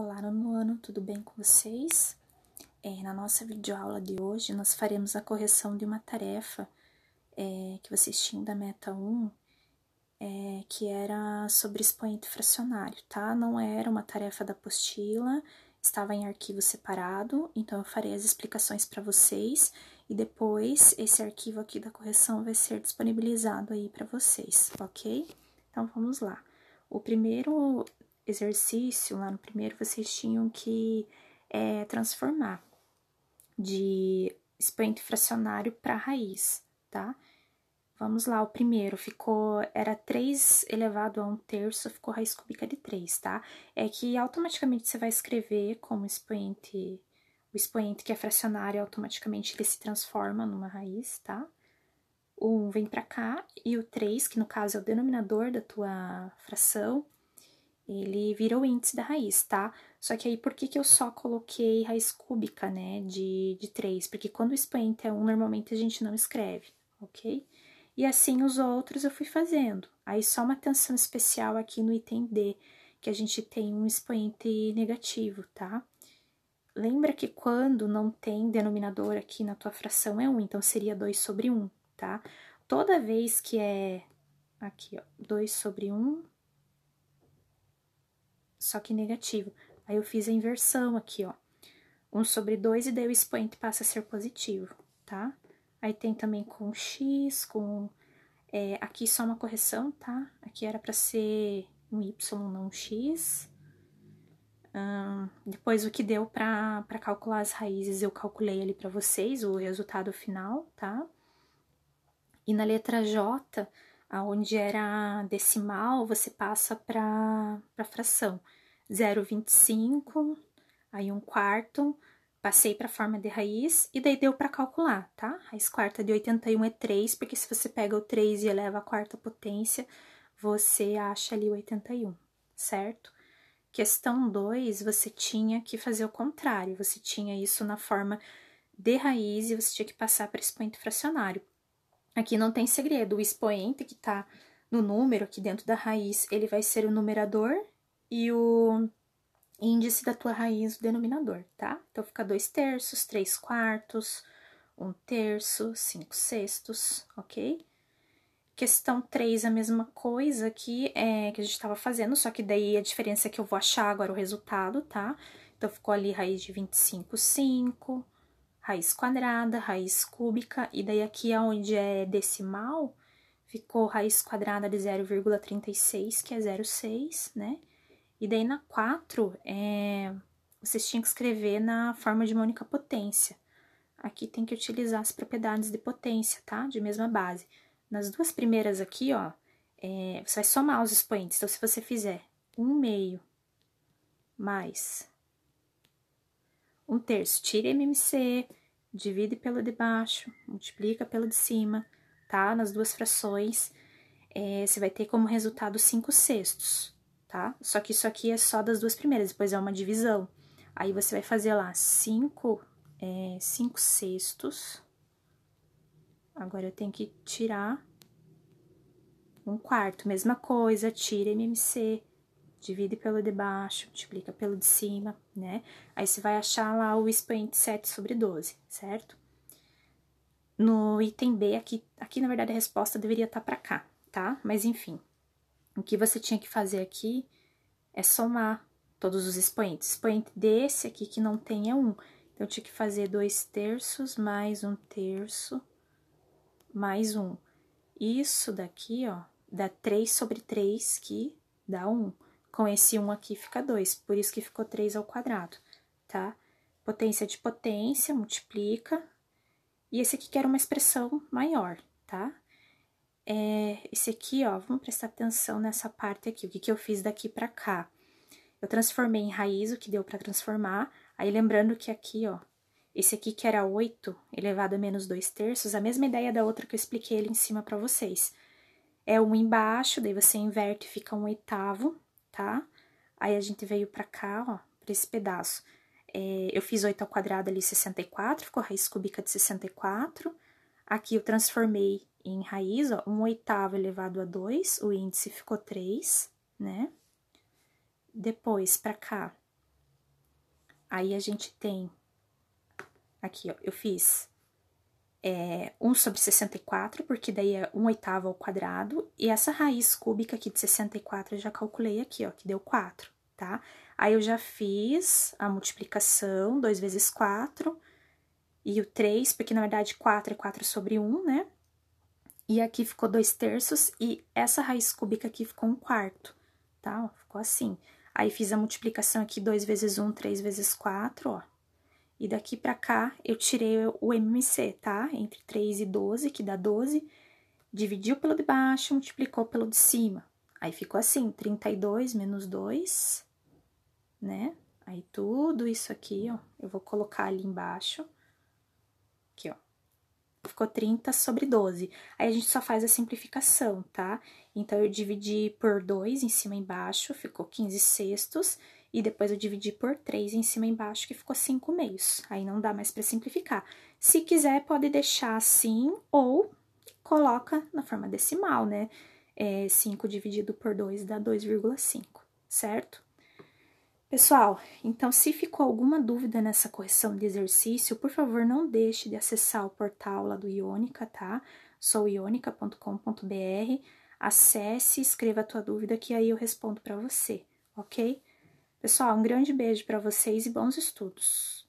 Olá, nono ano, tudo bem com vocês? É, na nossa videoaula de hoje, nós faremos a correção de uma tarefa é, que vocês tinham da meta 1, é, que era sobre expoente fracionário, tá? Não era uma tarefa da apostila, estava em arquivo separado, então eu farei as explicações para vocês e depois esse arquivo aqui da correção vai ser disponibilizado aí para vocês, ok? Então vamos lá. O primeiro exercício, lá no primeiro, vocês tinham que é, transformar de expoente fracionário para raiz, tá? Vamos lá, o primeiro ficou, era 3 elevado a 1 terço, ficou raiz cúbica de 3, tá? É que automaticamente você vai escrever como expoente, o expoente que é fracionário, automaticamente ele se transforma numa raiz, tá? O 1 vem para cá e o 3, que no caso é o denominador da tua fração, ele virou índice da raiz, tá? Só que aí por que, que eu só coloquei raiz cúbica, né, de, de 3? Porque quando o expoente é 1, normalmente a gente não escreve, ok? E assim os outros eu fui fazendo. Aí só uma atenção especial aqui no item D, que a gente tem um expoente negativo, tá? Lembra que quando não tem denominador aqui na tua fração é 1, então seria 2 sobre 1, tá? Toda vez que é aqui, ó, 2 sobre 1, só que negativo. Aí eu fiz a inversão aqui, ó. 1 sobre 2 e daí o expoente passa a ser positivo, tá? Aí tem também com x, com... É, aqui só uma correção, tá? Aqui era para ser um y, não um x. depois o que deu para calcular as raízes eu calculei ali para vocês, o resultado final, tá? E na letra J Aonde era decimal, você passa para fração. 0,25, aí um quarto, passei para a forma de raiz e daí deu para calcular, tá? Raiz quarta de 81 é 3, porque se você pega o 3 e eleva a quarta potência, você acha ali 81, certo? Questão 2, você tinha que fazer o contrário, você tinha isso na forma de raiz e você tinha que passar para expoente fracionário. Aqui não tem segredo, o expoente que está no número, aqui dentro da raiz, ele vai ser o numerador e o índice da tua raiz, o denominador, tá? Então, fica 2 terços, 3 quartos, 1 um terço, 5 sextos, ok? Questão 3, a mesma coisa aqui é, que a gente estava fazendo, só que daí a diferença é que eu vou achar agora o resultado, tá? Então, ficou ali raiz de 25, 5 raiz quadrada, raiz cúbica, e daí aqui onde é decimal, ficou raiz quadrada de 0,36, que é 0,6, né? E daí na 4, é, vocês tinham que escrever na forma de uma única potência. Aqui tem que utilizar as propriedades de potência, tá? De mesma base. Nas duas primeiras aqui, ó, é, você vai somar os expoentes. Então, se você fizer 1 meio mais 1 terço, tira MMC, divide pela de baixo, multiplica pela de cima, tá? Nas duas frações, é, você vai ter como resultado 5 sextos, tá? Só que isso aqui é só das duas primeiras, depois é uma divisão. Aí você vai fazer lá 5 é, cinco sextos. Agora eu tenho que tirar um quarto, mesma coisa, tira MMC, divide pelo de baixo, multiplica pelo de cima, né? Aí você vai achar lá o expoente 7 sobre 12, certo? No item B, aqui, aqui na verdade a resposta deveria estar tá para cá, tá? Mas enfim, o que você tinha que fazer aqui é somar todos os expoentes. O expoente desse aqui que não tem é 1. Então, eu tinha que fazer 2 terços mais 1 terço mais 1. Isso daqui, ó, dá 3 sobre 3, que dá 1. Com esse 1 aqui fica 2, por isso que ficou 3 ao quadrado, tá? Potência de potência, multiplica. E esse aqui que era uma expressão maior, tá? É, esse aqui, ó, vamos prestar atenção nessa parte aqui, o que, que eu fiz daqui pra cá. Eu transformei em raiz o que deu pra transformar, aí lembrando que aqui, ó, esse aqui que era 8 elevado a menos 2 terços, a mesma ideia da outra que eu expliquei ali em cima para vocês. É um embaixo, daí você inverte e fica um oitavo tá? Aí a gente veio pra cá, ó, pra esse pedaço. É, eu fiz 8 ao quadrado ali, 64, ficou raiz cúbica de 64. Aqui eu transformei em raiz, ó, 1 um oitavo elevado a 2, o índice ficou 3, né? Depois, pra cá, aí a gente tem... Aqui, ó, eu fiz é, 1 sobre 64, porque daí é 1 oitavo ao quadrado, e essa raiz cúbica aqui de 64 eu já calculei aqui, ó, que deu 4, tá? Aí eu já fiz a multiplicação, 2 vezes 4, e o 3, porque na verdade 4 é 4 sobre 1, né? E aqui ficou 2 terços, e essa raiz cúbica aqui ficou 1 um quarto, tá? ficou assim. Aí fiz a multiplicação aqui, 2 vezes 1, 3 vezes 4, ó, e daqui pra cá, eu tirei o MMC, tá? Entre 3 e 12, que dá 12. Dividiu pelo de baixo, multiplicou pelo de cima. Aí ficou assim, 32 menos 2, né? Aí tudo isso aqui, ó, eu vou colocar ali embaixo. Aqui, ó. Ficou 30 sobre 12. Aí a gente só faz a simplificação, tá? Então, eu dividi por 2 em cima e embaixo, ficou 15 sextos e depois eu dividi por 3 em cima e embaixo, que ficou 5 meios. Aí não dá mais para simplificar. Se quiser, pode deixar assim ou coloca na forma decimal, né? É 5 dividido por 2 dá 2,5, certo? Pessoal, então se ficou alguma dúvida nessa correção de exercício, por favor, não deixe de acessar o portal lá do Iônica, tá? souionica.com.br. Acesse, escreva a tua dúvida que aí eu respondo para você, ok? Pessoal, um grande beijo para vocês e bons estudos.